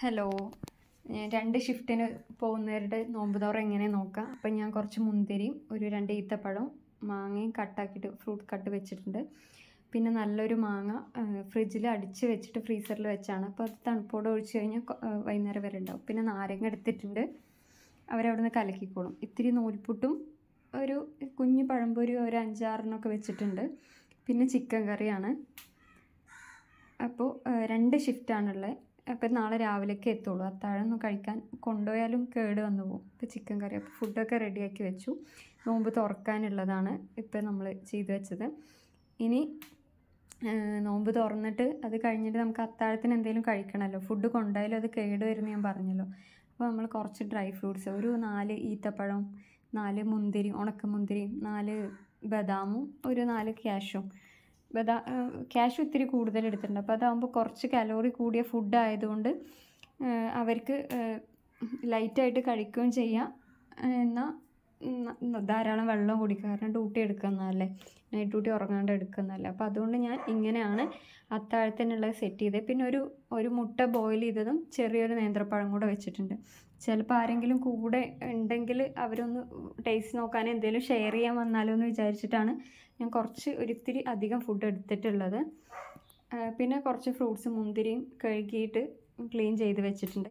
hello രണ്ട് ഷിഫ്റ്റിന് പോകുന്നവരുടെ നോമ്പ് തോറ എങ്ങനെ നോക്കാം അപ്പം ഞാൻ കുറച്ച് മുന്തിരിയും ഒരു രണ്ട് ഈത്തപ്പഴവും മാങ്ങയും കട്ടാക്കിയിട്ട് ഫ്രൂട്ട് കട്ട് വെച്ചിട്ടുണ്ട് പിന്നെ നല്ലൊരു മാങ്ങ ഫ്രിഡ്ജിൽ അടിച്ച് വെച്ചിട്ട് ഫ്രീസറിൽ വെച്ചാണ് അപ്പോൾ അത് തണുപ്പോടെ ഒഴിച്ച് കഴിഞ്ഞാൽ വൈകുന്നേരം വരെ ഉണ്ടാവും പിന്നെ നാരങ്ങ എടുത്തിട്ടുണ്ട് അവരവിടെ നിന്ന് കലക്കിക്കോളും ഇത്തിരി നൂൽപുട്ടും ഒരു കുഞ്ഞു പഴംപൊരി ഒരു അഞ്ചാറിനൊക്കെ വെച്ചിട്ടുണ്ട് പിന്നെ ചിക്കൻ കറിയാണ് അപ്പോൾ രണ്ട് ഷിഫ്റ്റാണുള്ളത് അപ്പോൾ നാളെ രാവിലേക്ക് എത്തുള്ളൂ അത്താഴം ഒന്നും കഴിക്കാൻ കൊണ്ടുപോയാലും കേട് വന്നു പോകും ഇപ്പോൾ ചിക്കൻ കറി അപ്പോൾ ഫുഡൊക്കെ റെഡിയാക്കി വെച്ചു നോമ്പ് തുറക്കാനുള്ളതാണ് ഇപ്പോൾ നമ്മൾ ചെയ്തു വെച്ചത് ഇനി നോമ്പ് തുറന്നിട്ട് അത് കഴിഞ്ഞിട്ട് നമുക്ക് അത്താഴത്തിന് എന്തെങ്കിലും കഴിക്കണമല്ലോ ഫുഡ് കൊണ്ടായാലും അത് കേട് വരുമെന്ന് ഞാൻ പറഞ്ഞല്ലോ അപ്പോൾ നമ്മൾ കുറച്ച് ഡ്രൈ ഫ്രൂട്ട്സ് ഒരു നാല് ഈത്തപ്പഴം നാല് മുന്തിരി ഉണക്കമുന്തിരി നാല് ബദാമും ഒരു നാല് ക്യാഷും ബദാ ക്യാഷ് ഇത്തിരി കൂടുതൽ എടുത്തിട്ടുണ്ട് അപ്പോൾ അതാകുമ്പോൾ കുറച്ച് കലോറി കൂടിയ ഫുഡ് ആയതുകൊണ്ട് അവർക്ക് ലൈറ്റായിട്ട് കഴിക്കുകയും ചെയ്യാം എന്നാൽ ധാരാളം വെള്ളം കുടിക്കുക കാരണം ഡ്യൂട്ടി എടുക്കുന്നതല്ലേ നൈറ്റ് ഡ്യൂട്ടി ഉറങ്ങാണ്ട് എടുക്കുന്നതല്ലേ അപ്പോൾ അതുകൊണ്ട് ഞാൻ ഇങ്ങനെയാണ് അത്താഴത്തിനുള്ളത് സെറ്റ് ചെയ്തത് പിന്നെ ഒരു ഒരു മുട്ട ബോയിൽ ചെയ്തതും ചെറിയൊരു നേന്ത്രപ്പഴം കൂടെ വെച്ചിട്ടുണ്ട് ചിലപ്പോൾ ആരെങ്കിലും കൂടെ ഉണ്ടെങ്കിൽ അവരൊന്ന് ടേസ്റ്റ് നോക്കാൻ എന്തെങ്കിലും ഷെയർ ചെയ്യാൻ വന്നാലോ എന്ന് വിചാരിച്ചിട്ടാണ് ഞാൻ കുറച്ച് ഒരിത്തിരി അധികം ഫുഡ് എടുത്തിട്ടുള്ളത് പിന്നെ കുറച്ച് ഫ്രൂട്ട്സ് മുന്തിരിയും കഴുകിയിട്ട് ക്ലീൻ ചെയ്ത് വെച്ചിട്ടുണ്ട്